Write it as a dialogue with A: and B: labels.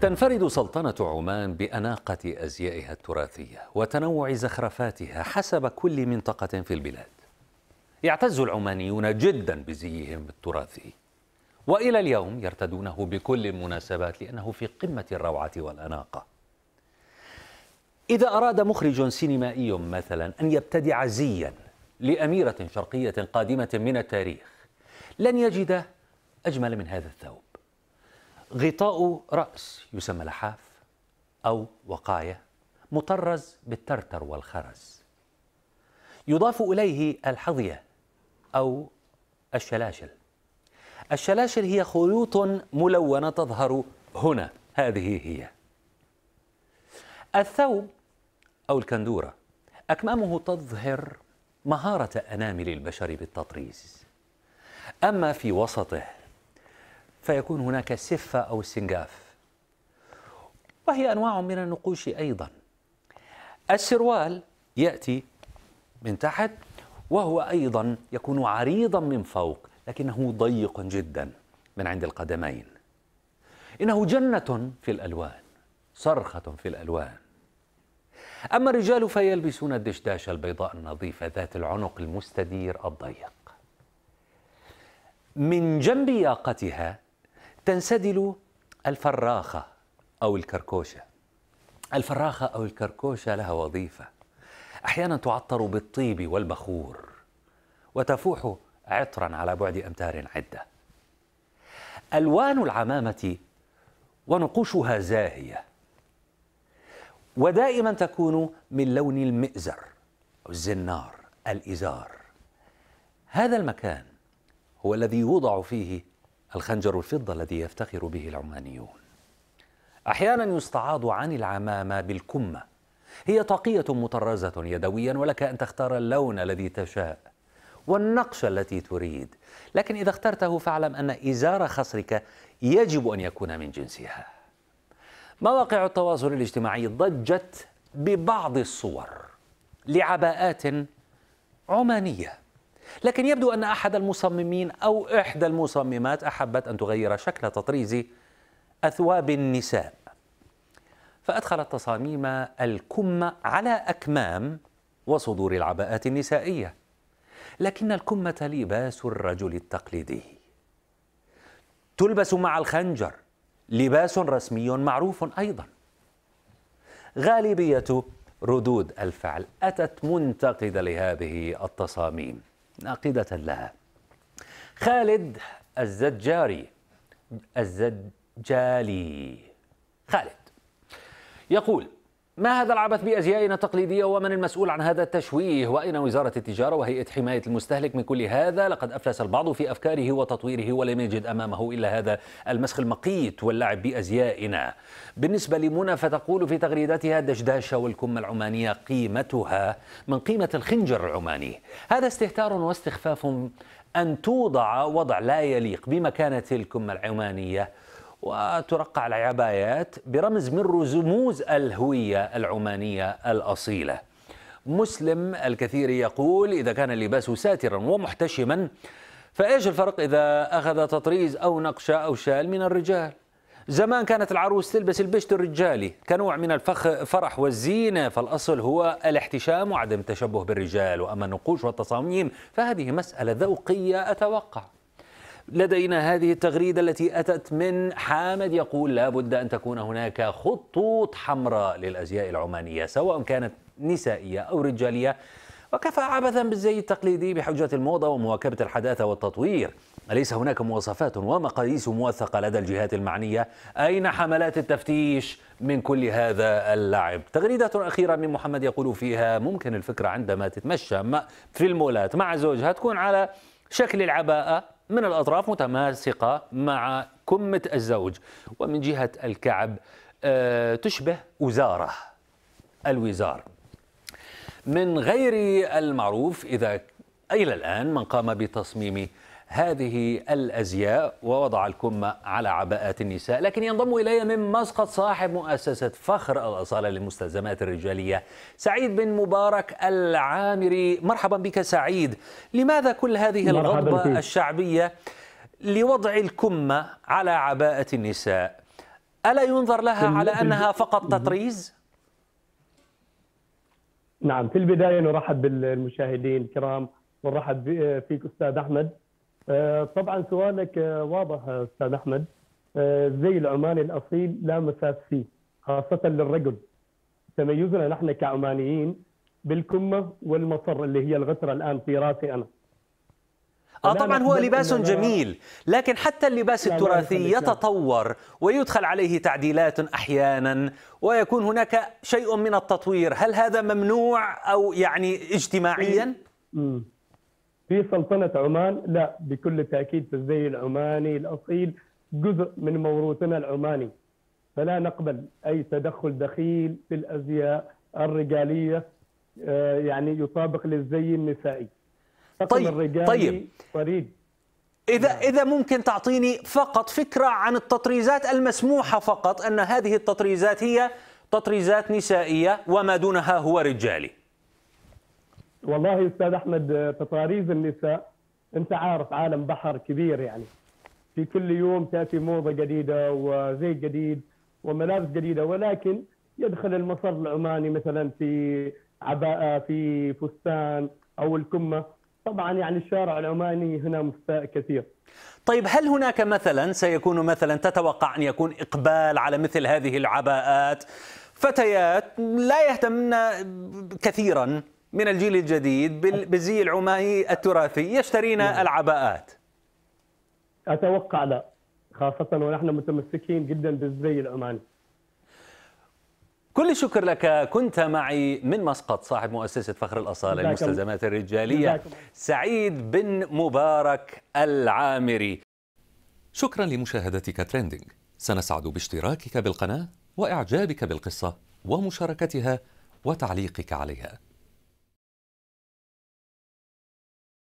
A: تنفرد سلطنة عمان بأناقة أزيائها التراثية وتنوع زخرفاتها حسب كل منطقة في البلاد. يعتز العمانيون جدا بزيهم التراثي وإلى اليوم يرتدونه بكل المناسبات لأنه في قمة الروعة والأناقة. إذا أراد مخرج سينمائي مثلا أن يبتدع زيا لأميرة شرقية قادمة من التاريخ لن يجد أجمل من هذا الثوب. غطاء رأس يسمى لحاف أو وقاية مطرز بالترتر والخرز يضاف إليه الحظية أو الشلاشل الشلاشل هي خيوط ملونة تظهر هنا هذه هي الثوب أو الكندورة أكمامه تظهر مهارة أنامل البشر بالتطريز أما في وسطه فيكون هناك سفة أو سنجاف وهي أنواع من النقوش أيضا السروال يأتي من تحت وهو أيضا يكون عريضا من فوق لكنه ضيق جدا من عند القدمين إنه جنة في الألوان صرخة في الألوان أما الرجال فيلبسون الدشداشة البيضاء النظيفة ذات العنق المستدير الضيق من جنب ياقتها تنسدل الفراخة أو الكركوشة الفراخة أو الكركوشة لها وظيفة أحيانا تعطر بالطيب والبخور وتفوح عطرا على بعد أمتار عدة ألوان العمامة ونقوشها زاهية ودائما تكون من لون المئزر أو الزنار الإزار هذا المكان هو الذي يوضع فيه الخنجر الفضة الذي يفتخر به العمانيون أحيانا يستعاض عن العمامة بالكمة هي طاقية مطرزة يدويا ولك أن تختار اللون الذي تشاء والنقش التي تريد لكن إذا اخترته فاعلم أن إزار خصرك يجب أن يكون من جنسها مواقع التواصل الاجتماعي ضجت ببعض الصور لعباءات عمانيه لكن يبدو أن أحد المصممين أو إحدى المصممات أحبت أن تغير شكل تطريز أثواب النساء فأدخلت تصاميم الكم على أكمام وصدور العباءات النسائية لكن الكمة لباس الرجل التقليدي تلبس مع الخنجر لباس رسمي معروف أيضا غالبية ردود الفعل أتت منتقدة لهذه التصاميم ناقدة لها خالد الزجاري الزجالي خالد يقول ما هذا العبث بأزيائنا التقليدية ومن المسؤول عن هذا التشويه وأين وزارة التجارة وهيئة حماية المستهلك من كل هذا لقد أفلس البعض في أفكاره وتطويره ولم يجد أمامه إلا هذا المسخ المقيت واللعب بأزيائنا بالنسبة لمنى فتقول في تغريدتها دشداشة والكمة العمانية قيمتها من قيمة الخنجر العماني هذا استهتار واستخفاف أن توضع وضع لا يليق بمكانة الكمة العمانية وترقع العبايات برمز من رموز الهوية العمانية الأصيلة مسلم الكثير يقول إذا كان اللباس ساترا ومحتشما فإيش الفرق إذا أخذ تطريز أو نقشة أو شال من الرجال زمان كانت العروس تلبس البشت الرجالي كنوع من الفخ فرح والزينة فالأصل هو الاحتشام وعدم التشبه بالرجال وأما النقوش والتصاميم فهذه مسألة ذوقية أتوقع لدينا هذه التغريدة التي أتت من حامد يقول لابد أن تكون هناك خطوط حمراء للأزياء العمانية سواء كانت نسائية أو رجالية وكفى عبثا بالزي التقليدي بحجة الموضة ومواكبة الحداثة والتطوير أليس هناك مواصفات ومقاييس موثقة لدى الجهات المعنية؟ أين حملات التفتيش من كل هذا اللعب؟ تغريدة أخيرة من محمد يقول فيها ممكن الفكرة عندما تتمشى في المولات مع زوجها تكون على شكل العباءة من الأطراف متماسقة مع كمة الزوج ومن جهة الكعب آه، تشبه وزارة الوزار من غير المعروف إذا إلى الآن من قام بتصميم هذه الأزياء ووضع الكمة على عباءات النساء لكن ينضم إلي من مسقط صاحب مؤسسة فخر الأصالة للمستلزمات الرجالية سعيد بن مبارك العامري مرحبا بك سعيد لماذا كل هذه الغضبة الشعبية لوضع الكمة على عباءة النساء ألا ينظر لها على أنها فقط تطريز؟
B: نعم في البداية نرحب بالمشاهدين الكرام ونرحب فيك أستاذ أحمد آه، طبعا سؤالك آه، واضح استاذ احمد الزي آه، العماني الاصيل لا مساس فيه خاصه للرجل تميزنا نحن كعمانيين بالكمه والمصر اللي هي الغتره الان في راسي انا اه طبعا هو لباس جميل
A: لكن حتى اللباس التراثي يتطور ويدخل عليه تعديلات احيانا ويكون هناك شيء من التطوير هل هذا ممنوع او يعني اجتماعيا؟
B: في سلطنه عمان لا بكل تاكيد في الزي العماني الاصيل جزء من موروثنا العماني فلا نقبل اي تدخل دخيل في الازياء الرجاليه آه، يعني يطابق للزي النسائي طيب الرجالي طيب فريد
A: إذا نعم. إذا ممكن تعطيني فقط فكرة عن التطريزات المسموحة فقط أن هذه التطريزات هي تطريزات نسائية وما دونها هو رجالي.
B: والله استاذ احمد تطاريز النساء انت عارف عالم بحر كبير يعني في كل يوم تاتي موضه جديده وزي جديد وملابس جديده ولكن يدخل المصر العماني مثلا في عباءه في فستان او الكمه طبعا يعني الشارع العماني هنا مستاء كثير
A: طيب هل هناك مثلا سيكون مثلا تتوقع ان يكون اقبال على مثل هذه العباءات فتيات لا يهتمن كثيرا من الجيل الجديد بالزي العمائي التراثي يشترين نعم. العباءات
B: اتوقع لا خاصه ونحن متمسكين جدا بالزي العماني
A: كل الشكر لك كنت معي من مسقط صاحب مؤسسة فخر الأصالة للمستلزمات الرجالية سعيد بن مبارك العامري شكرا لمشاهدتك تريندينج سنسعد باشتراكك بالقناة وإعجابك بالقصة ومشاركتها وتعليقك عليها